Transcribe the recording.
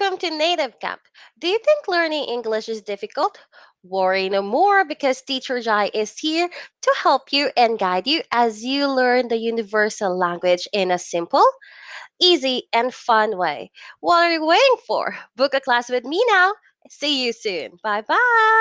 Welcome to Native Camp. Do you think learning English is difficult? Worry no more because Teacher Jai is here to help you and guide you as you learn the universal language in a simple, easy, and fun way. What are you waiting for? Book a class with me now. See you soon. Bye bye.